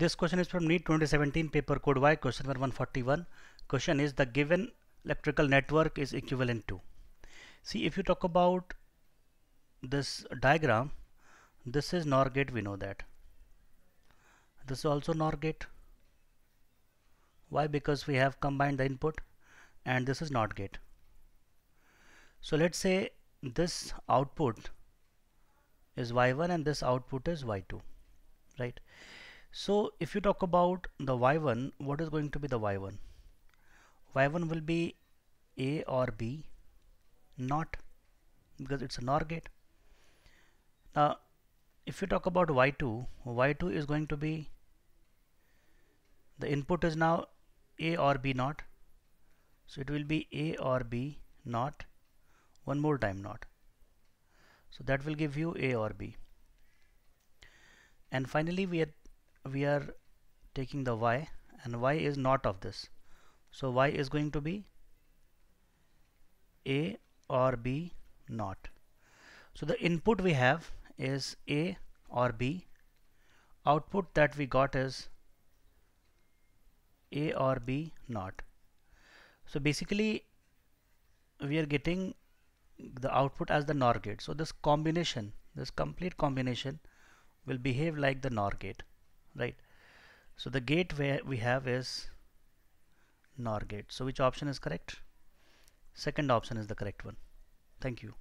This question is from NEET 2017 paper code Y question number 141. Question is the given electrical network is equivalent to. See if you talk about this diagram, this is NOR gate we know that. This is also NOR gate. Why? Because we have combined the input and this is NOT gate. So let's say this output is y1 and this output is y2 right so if you talk about the y1, what is going to be the y1? y1 will be A or B, not because it's a NOR gate. Now if you talk about y2, y2 is going to be the input is now A or B not, So it will be A or B not, one more time not. So that will give you A or B. And finally we are we are taking the y and y is not of this so y is going to be a or b not so the input we have is a or b output that we got is a or b not so basically we are getting the output as the NOR gate so this combination this complete combination will behave like the NOR gate right so the gate where we have is NOR gate so which option is correct second option is the correct one thank you